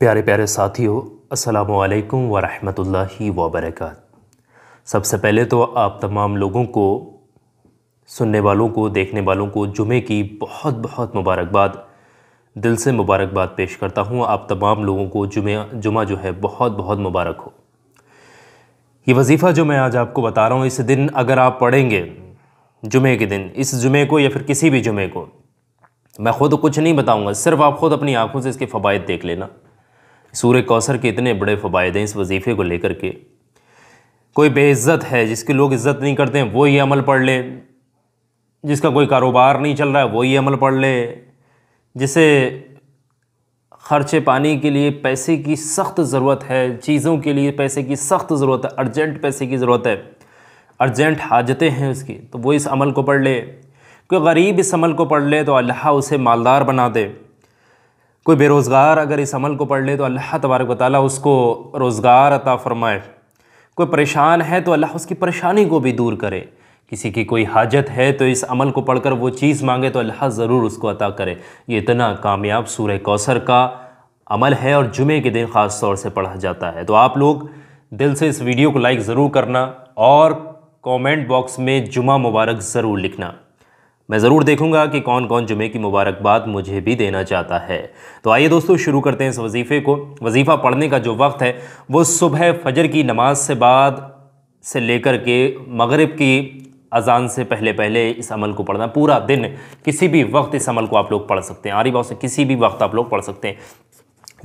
प्यारे प्यारे साथियों असलकम वरहि वबरक सबसे पहले तो आप तमाम लोगों को सुनने वालों को देखने वालों को जुमे की बहुत बहुत मुबारकबाद दिल से मुबारकबाद पेश करता हूँ आप तमाम लोगों को जुमे जुमा जो है बहुत बहुत मुबारक हो ये वजीफ़ा जो मैं आज आपको बता रहा हूँ इस दिन अगर आप पढ़ेंगे जुमे के दिन इस जुमे को या फिर किसी भी जुमे को मैं ख़ुद कुछ नहीं बताऊँगा सिर्फ आप ख़ुद अपनी आँखों से इसके फ़वाद देख लेना सूर्य कौसर के इतने बड़े फ़वाद हैं इस वजीफ़े को लेकर के कोई बेइज्जत है जिसकी लोग इज़्ज़त नहीं करते हैं वो ये अमल पढ़ ले जिसका कोई कारोबार नहीं चल रहा है वो ये अमल पढ़ ले जिसे खर्चे पानी के लिए पैसे की सख्त ज़रूरत है चीज़ों के लिए पैसे की सख्त ज़रूरत है अर्जेंट पैसे की ज़रूरत है अर्जेंट हाजतें हैं उसकी तो वो इस अमल को पढ़ ले कोई गरीब इस अमल को पढ़ ले तो अल्लाह उसे मालदार बना दे कोई बेरोज़गार अगर इस अमल को पढ़ ले तो अल्लाह तबारक वाली उसको रोज़गार अता फ़रमाए कोई परेशान है तो अल्लाह उसकी परेशानी को भी दूर करे किसी की कोई हाजत है तो इस अमल को पढ़कर वो चीज़ मांगे तो अल्लाह ज़रूर उसको अता करे ये इतना कामयाब सूर कौसर का अमल है और जुमे के दिन ख़ास तौर से पढ़ा जाता है तो आप लोग दिल से इस वीडियो को लाइक ज़रूर करना और कमेंट बॉक्स में जुमा मुबारक ज़रूर लिखना मैं ज़रूर देखूंगा कि कौन कौन जुमे की मुबारकबाद मुझे भी देना चाहता है तो आइए दोस्तों शुरू करते हैं इस वजीफ़े को वजीफ़ा पढ़ने का जो वक्त है वो सुबह फजर की नमाज से बाद से लेकर के मगरब की अजान से पहले पहले इस अमल को पढ़ना पूरा दिन किसी भी वक्त इस अमल को आप लोग पढ़ सकते हैं आरी बाव से किसी भी वक्त आप लोग पढ़ सकते हैं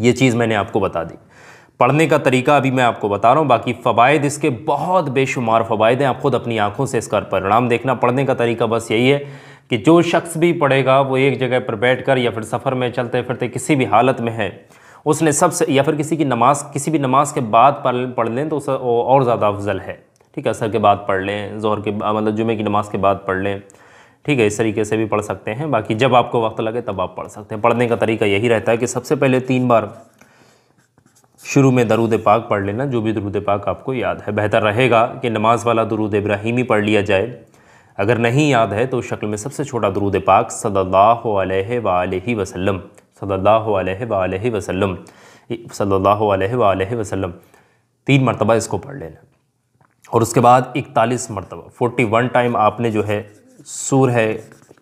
ये चीज़ मैंने आपको बता दी पढ़ने का तरीका अभी मैं आपको बता रहा हूँ बाकी फ़वाद इसके बहुत बेशुमार फ़वाद हैं आप ख़ुद अपनी आँखों से इसका परिणाम देखना पढ़ने का तरीका बस यही है कि जो शख्स भी पढ़ेगा वो एक जगह पर बैठकर या फिर सफ़र में चलते फिरते किसी भी हालत में है उसने सबसे या फिर किसी की नमाज किसी भी नमाज़ के बाद पढ़ लें तो उस और ज़्यादा अफजल है ठीक है असर के बाद पढ़ लें जोहर के मतलब जुमे की नमाज़ के बाद पढ़ लें ठीक है इस तरीके से भी पढ़ सकते हैं बाकी जब आपको वक्त लगे तब आप पढ़ सकते हैं पढ़ने का तरीका यही रहता है कि सबसे पहले तीन बार शुरू में दरूद पाक पढ़ लेना जो भी दरूद पाक आपको याद है बेहतर रहेगा कि नमाज़ वाला दरूद इब्राहिमी पढ़ लिया जाए अगर नहीं याद है तो उस शक्ल में सबसे छोटा दरूद पाक सल्ला वसलम सल्ला वसलम सल्ला वसलम तीन मरतबा इसको पढ़ लेना और उसके बाद इकतालीस मरतबा फोर्टी वन टाइम आपने जो है सूर है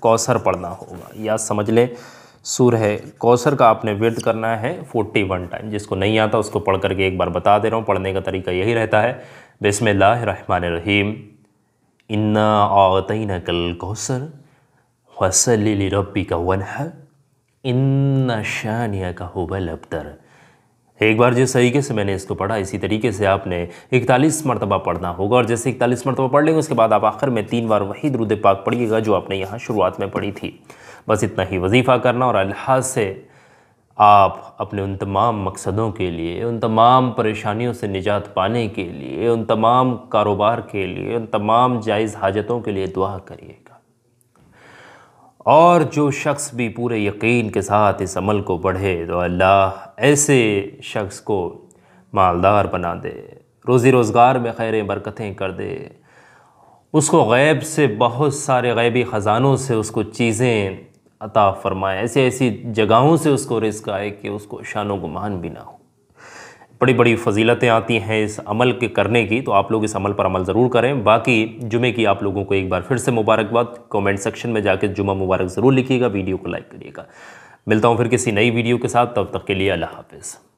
कौसर पढ़ना होगा या समझ लें सूर है कौसर का आपने विर्द करना है फोर्टी वन टाइम जिसको नहीं आता उसको पढ़ करके एक बार बता दे रहा हूँ पढ़ने का तरीका यही रहता है बिसमिल्लर रहीम इन्ना आतना कल कौसर वसल रबी का वन इन्ना शानिया का होबल अबतर एक बार जिस तरीके से मैंने इसको पढ़ा इसी तरीके से आपने इकतालीस मरतबा पढ़ना होगा और जैसे इकतालीस मरतबा पढ़ लेंगे उसके बाद आप आखिर में तीन बार वही दरुद पाक पढ़िएगा जो आपने यहाँ शुरुआत में पढ़ी थी बस इतना ही वजीफ़ा करना और अल्लाह से आप अपने उन तमाम मकसदों के लिए उन तमाम परेशानियों से निजात पाने के लिए उन तमाम कारोबार के लिए उन तमाम जायज़ हाजतों के लिए दुआ करिएगा और जो शख्स भी पूरे यकीन के साथ इस अमल को बढ़े तो अल्लाह ऐसे शख्स को मालदार बना दे रोज़ी रोज़गार में खैर बरकतें कर दे उसको गैब से बहुत सारे गैबी ख़जानों से उसको चीज़ें अता फरमाए ऐसी ऐसी जगहों से उसको रिस्क आए कि उसको शान गुमान भी ना हो बड़ी बड़ी फजीलतें आती हैं इस अमल के करने की तो आप लोग इस अमल पर अमल ज़रूर करें बाकी जुमे की आप लोगों को एक बार फिर से मुबारकबाद कमेंट सेक्शन में जाकर जुमा मुबारक ज़रूर लिखिएगा वीडियो को लाइक करिएगा मिलता हूँ फिर किसी नई वीडियो के साथ तब तक के लिए अल्लाह हाफिज़